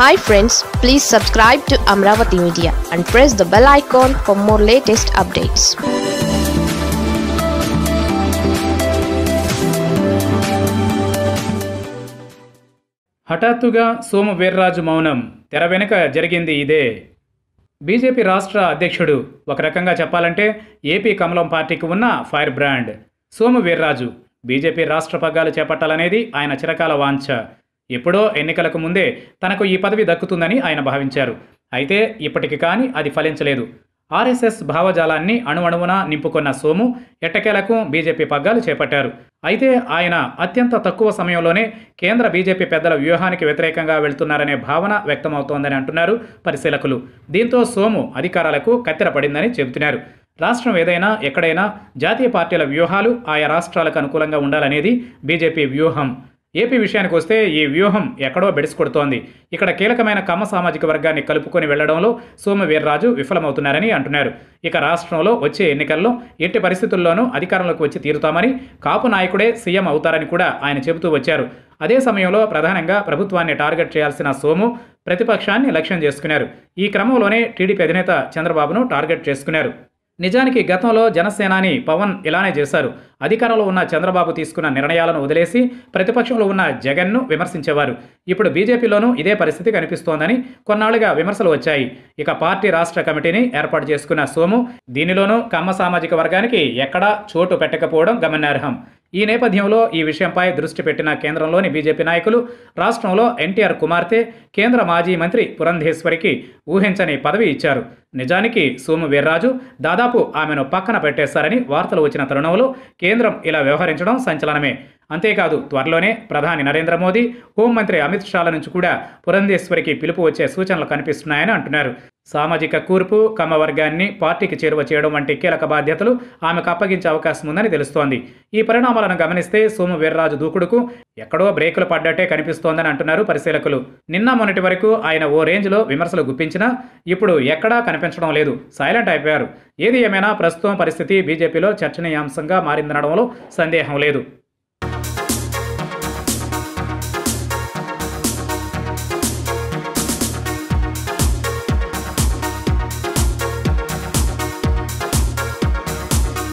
hi friends please subscribe to Amaravati media and press the bell icon for more latest updates హఠాత్తుగా సోము వీర్రాజు మౌనం తెర వెనుక జరిగింది ఇదే బీజేపీ రాష్ట్ర అధ్యక్షుడు ఒక రకంగా చెప్పాలంటే ఏపీ కమలం పార్టీకి ఉన్న fire brand Somu Veerraju BJP రాష్ట్ర పగ్గాలు చేపట్టాలనేది ఆయన చిరకాల వాంఛ ఎప్పుడో ఎన్నికలకు ముందే తనకు ఈ పదవి దక్కుతుందని ఆయన భావించారు అయితే ఇప్పటికి కానీ అది ఫలించలేదు ఆర్ఎస్ఎస్ భావజాలాన్ని అణువణువున నింపుకున్న సోము ఎట్టకేలకు బీజేపీ పగ్గాలు చేపట్టారు అయితే ఆయన అత్యంత తక్కువ సమయంలోనే కేంద్ర బీజేపీ పెద్దల వ్యూహానికి వ్యతిరేకంగా వెళ్తున్నారనే భావన వ్యక్తమవుతోందని అంటున్నారు పరిశీలకులు దీంతో సోము అధికారాలకు కత్తిరపడిందని చెబుతున్నారు రాష్ట్రం ఏదైనా ఎక్కడైనా జాతీయ పార్టీల వ్యూహాలు ఆయా రాష్ట్రాలకు అనుకూలంగా ఉండాలనేది బీజేపీ వ్యూహం ఏపీ విషయానికి వస్తే ఈ వ్యూహం ఎక్కడో బెడిసికొడుతోంది ఇక్కడ కీలకమైన కమ్మ సామాజిక వర్గాన్ని కలుపుకొని వెళ్లడంలో సోమ వీర్రాజు విఫలమవుతున్నారని అంటున్నారు ఇక రాష్ట్రంలో వచ్చే ఎన్నికల్లో ఎట్టి పరిస్థితుల్లోనూ అధికారంలోకి వచ్చి తీరుతామని కాపు నాయకుడే సీఎం అవుతారని కూడా ఆయన చెబుతూ వచ్చారు అదే సమయంలో ప్రధానంగా ప్రభుత్వాన్ని టార్గెట్ చేయాల్సిన సోము ప్రతిపక్షాన్ని లక్ష్యం చేసుకున్నారు ఈ క్రమంలోనే టీడీపీ అధినేత చంద్రబాబును టార్గెట్ చేసుకున్నారు నిజానికి గతంలో జనసేనాని పవన్ ఇలానే చేశారు అధికారంలో ఉన్న చంద్రబాబు తీసుకున్న నిర్ణయాలను వదిలేసి ప్రతిపక్షంలో ఉన్న జగన్ను విమర్శించేవారు ఇప్పుడు బీజేపీలోనూ ఇదే పరిస్థితి కనిపిస్తోందని కొన్నాళ్లుగా విమర్శలు వచ్చాయి ఇక పార్టీ రాష్ట్ర కమిటీని ఏర్పాటు చేసుకున్న సోము దీనిలోనూ కమ్మ సామాజిక వర్గానికి ఎక్కడా చోటు పెట్టకపోవడం గమనార్హం ఈ నేపథ్యంలో ఈ విషయంపై దృష్టి పెట్టిన కేంద్రంలోని బీజేపీ నాయకులు రాష్ట్రంలో ఎన్టీఆర్ కుమార్తె కేంద్ర మాజీ మంత్రి పురంధేశ్వరికి ఊహించని పదవి ఇచ్చారు నిజానికి సోము వీర్రాజు దాదాపు ఆమెను పక్కన పెట్టేశారని వార్తలు వచ్చిన తరుణంలో కేంద్రం ఇలా వ్యవహరించడం సంచలనమే అంతేకాదు త్వరలోనే ప్రధాని నరేంద్ర మోదీ హోంమంత్రి అమిత్ షాల నుంచి కూడా పురంధేశ్వరికి పిలుపు వచ్చే సూచనలు కనిపిస్తున్నాయని అంటున్నారు సామాజిక కూర్పు కమ్మ వర్గాన్ని పార్టీకి చేరువ చేయడం వంటి కీలక బాధ్యతలు ఆమెకు అప్పగించే అవకాశం ఉందని తెలుస్తోంది ఈ పరిణామాలను గమనిస్తే సోము వీర్రాజు దూకుడుకు ఎక్కడో బ్రేకులు పడ్డట్టే కనిపిస్తోందని అంటున్నారు పరిశీలకులు నిన్న మొన్నటి వరకు ఆయన ఓ రేంజ్లో విమర్శలు గుప్పించినా ఇప్పుడు ఎక్కడా కనిపించడం లేదు సైలెంట్ అయిపోయారు ఏది ఏమైనా ప్రస్తుతం పరిస్థితి బీజేపీలో చర్చనీయాంశంగా మారిందనడంలో సందేహం లేదు